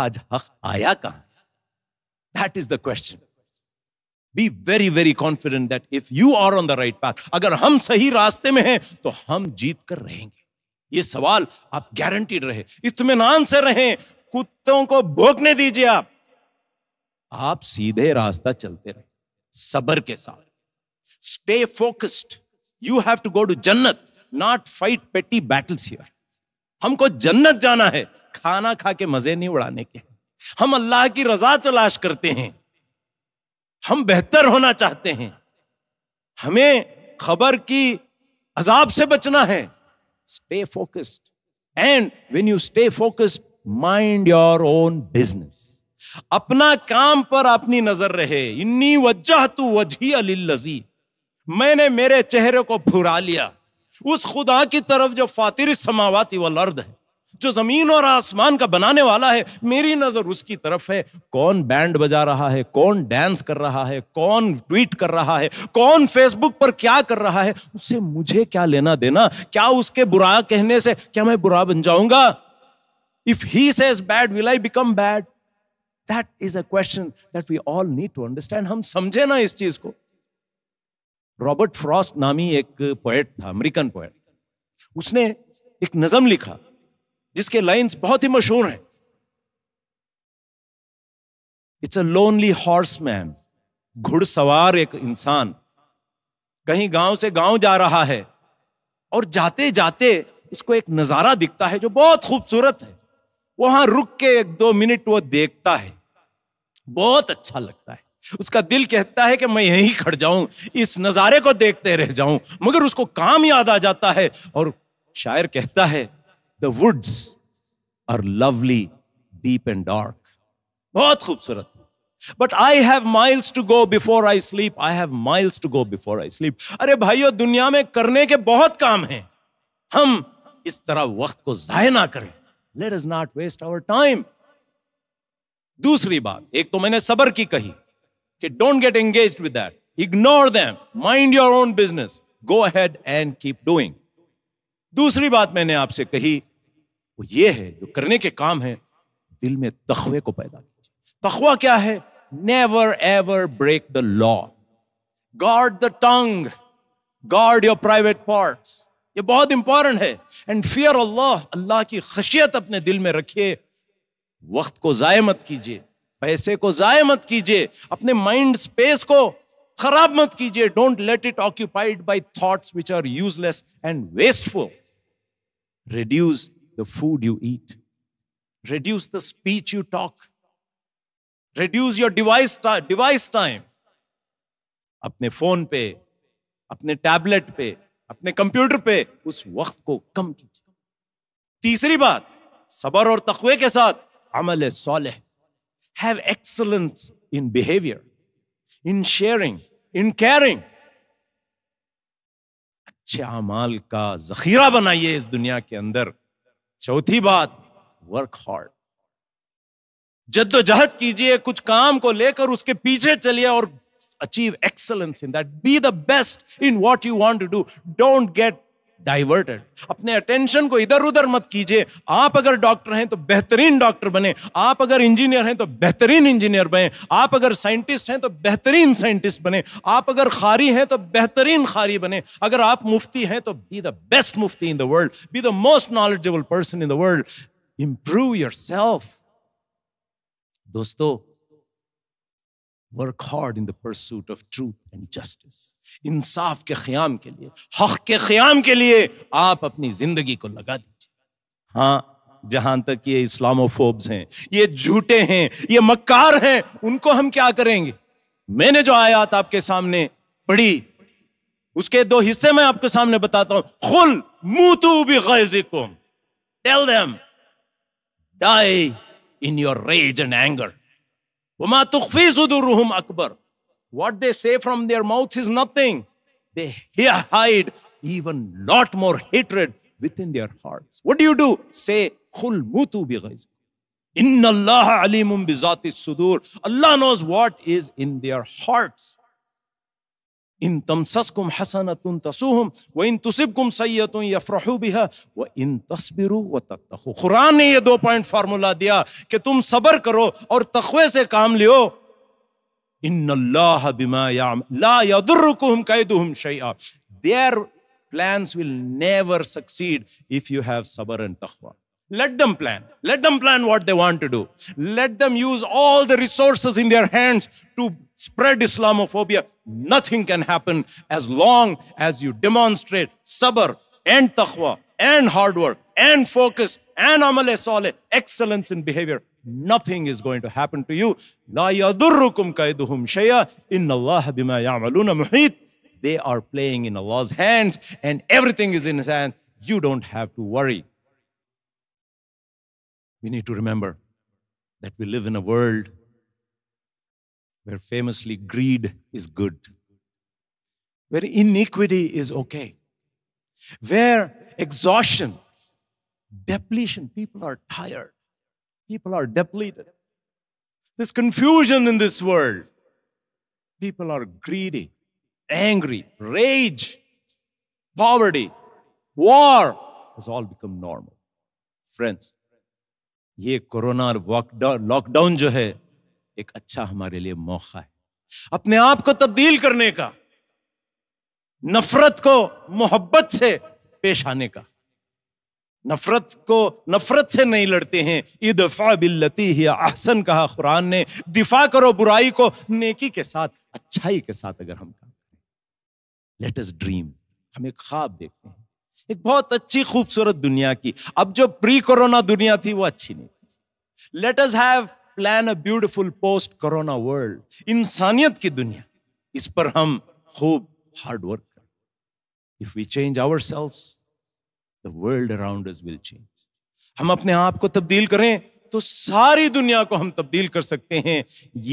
आज हक आया कहां से that is the question be very very confident that if you are on the right path अगर हम सही रास्ते में हैं तो हम जीत कर रहेंगे ये सवाल आप गारंटीड रहे इतमान से रहें कुत्तों को भोगने दीजिए आप आप सीधे रास्ता चलते रहे सबर के साथ stay focused you have to go to जन्नत not fight petty battles here हमको जन्नत जाना है खाना खा के मजे नहीं उड़ाने के हम अल्लाह की रजा तलाश करते हैं हम बेहतर होना चाहते हैं हमें खबर की अजाब से बचना है stay focused and when you stay focused mind your own business अपना काम पर अपनी नजर रहे इन्नी वजह तू वजी अली मैंने मेरे चेहरे को फुरा लिया उस खुदा की तरफ जो फातिर समावाती वल अर्द है जो जमीन और आसमान का बनाने वाला है मेरी नजर उसकी तरफ है कौन बैंड बजा रहा है कौन डांस कर रहा है कौन ट्वीट कर रहा है कौन फेसबुक पर क्या कर रहा है उससे मुझे क्या लेना देना क्या उसके बुरा कहने से क्या मैं बुरा बन जाऊंगा if he says bad will I become bad that is a question that we all need to understand हम समझे ना इस चीज को रॉबर्ट फ्रॉस्ट नामी एक पोएट था अमेरिकन पोएट उसने एक नजम लिखा जिसके लाइंस बहुत ही मशहूर हैं it's a lonely horseman घुड़सवार एक इंसान कहीं गांव से गांव जा रहा है और जाते जाते उसको एक नज़ारा दिखता है जो बहुत खूबसूरत है वहां रुक के एक दो मिनट वो देखता है बहुत अच्छा लगता है उसका दिल कहता है कि मैं यहीं खड़ जाऊं इस नज़ारे को देखते रह जाऊं मगर उसको काम याद आ जाता है और शायर कहता है the woods are lovely deep and dark बहुत खूबसूरत but I have miles to go before I sleep I have miles to go before I sleep अरे भाइयों दुनिया में करने के बहुत काम हैं हम इस तरह वक्त को जाय ना करें let is not waste our time दूसरी बात एक तो मैंने सबर की कही कि don't get engage with that ignore them mind your own business go ahead and keep doing दूसरी बात मैंने आपसे कही वो ये है जो करने के काम है दिल में तखवे को पैदा कीजिए तखवा क्या है never ever break the law guard the tongue guard your private part ये बहुत इंपॉर्टेंट है एंड फियर अल्लाह अल्लाह की खशियत अपने दिल में रखिए वक्त को जाये मत कीजिए पैसे को जाये मत कीजिए अपने माइंड स्पेस को खराब मत कीजिए don't let it occupied by thoughts which are useless and wasteful reduce the food you eat, reduce the speech you talk, reduce your device, device time. अपने फोन पे अपने टैबलेट पे अपने कंप्यूटर पे उस वक्त को कम कीजिए तीसरी बात सबर और तखवे के साथ अमल soul have excellence in behaviour in sharing in caring अच्छे अमाल का जखीरा बनाइए इस दुनिया के अंदर चौथी बात वर्क हार्ड जद्दोजहद कीजिए कुछ काम को लेकर उसके पीछे चलिए और achieve excellence in that be the best in what you want to do don't get diverted अपने अटेंशन को इधर उधर मत कीजिए आप अगर डॉक्टर हैं तो बेहतरीन डॉक्टर बने आप अगर इंजीनियर हैं तो बेहतरीन इंजीनियर बने आप अगर साइंटिस्ट हैं तो बेहतरीन साइंटिस्ट बने आप अगर खारी हैं तो बेहतरीन खारी बने अगर आप मुफ्ती हैं तो बी द बेस्ट मुफ्ती in the world be the most knowledgeable person in the world improve yourself दोस्तों work hard in the pursuit of truth and justice इंसाफ के ख्याम के लिए हक के ख्याम के लिए आप अपनी जिंदगी को लगा दीजिए हाँ जहां तक ये इस्लामोफोब्स हैं ये झूठे हैं ये मक्कार हैं उनको हम क्या करेंगे मैंने जो आयात आपके सामने पढ़ी उसके दो हिस्से मैं आपके सामने बताता हूं खुल मुतू भी tell them die in your rage and anger Wama tukhfizuduruhum akbar. What they say from their mouths is nothing. They here hide even lot more hatred within their hearts. What do you do? Say, Khul mutu bighaiz. Inna Allah alimum bizati sudur. Allah knows what is in their hearts. इन तमसस्कुम हसन तुम तसूहम व इन तुसिबकुम सैयत यफरहू बिहा व इन तस्बिरु व तत्तखु कुरान ने ये दो पॉइंट फार्मूला दिया कि तुम सब्र करो और तखवे से काम लियो इन अल्लाह बिमा याम ला यदुर्रुकुम कैदुहुम शैआ their plans will never succeed if you have सब्र एंड तखवा Let them plan. Let them plan what they want to do. Let them use all the resources in their hands to spread Islamophobia. Nothing can happen as long as you demonstrate sabr and taqwa and hard work and focus and amal salih, excellence in behavior. Nothing is going to happen to you. La yadurrukum kaiduhum shaya. Inna Allah bima ya'maluna muhit. They are playing in Allah's hands and everything is in His hands. You don't have to worry we need to remember that we live in a world where famously greed is good, where iniquity is okay, where exhaustion, depletion, people are tired, people are depleted. There's confusion in this world. People are greedy, angry, rage, poverty, war has all become normal. Friends, ये corona lockdown जो है एक अच्छा हमारे लिए मौका है अपने आप को तब्दील करने का नफरत को मोहब्बत से पेश आने का नफरत को नफरत से नहीं लड़ते हैं इदफा बिल्लती ही आहसन कहा कुरान ने दिफा करो बुराई को नेकी के साथ अच्छाई के साथ अगर हम काम करें लेटेस्ट ड्रीम हम एक ख्वाब देखते हैं एक बहुत अच्छी खूबसूरत दुनिया की अब जो प्री कोरोना दुनिया थी वो अच्छी नहीं let us have plan a beautiful post corona world इंसानियत की दुनिया इस पर हम खूब हार्ड वर्क करें if we change ourself the world around us will change हम अपने आप को तब्दील करें तो सारी दुनिया को हम तब्दील कर सकते हैं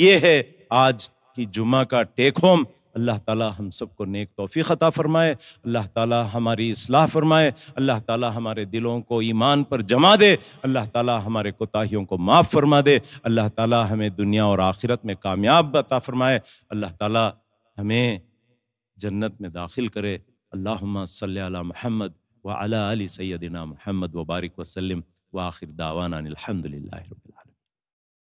यह है आज की जुमा का टेक होम अल्लाह ताला हम सबको नेक तोफ़ी ख़ता फ़रमाए अल्लाह ताला हमारी असलाह फ़रमाए अल्लाह ताला हमारे दिलों को ईमान पर जमा दे अल्लाह ताला हमारे कोताहियों को माफ़ फरमा दे अल्लाह ताला हमें दुनिया और आखिरत में कामयाब अता फ़रमाए अल्लाह ताला हमें जन्नत में दाखिल करे अल्लाह सल महमद व अला अली सैदिना महमद वबारक वसलम व आखिर दावाना अलहमदिल्ला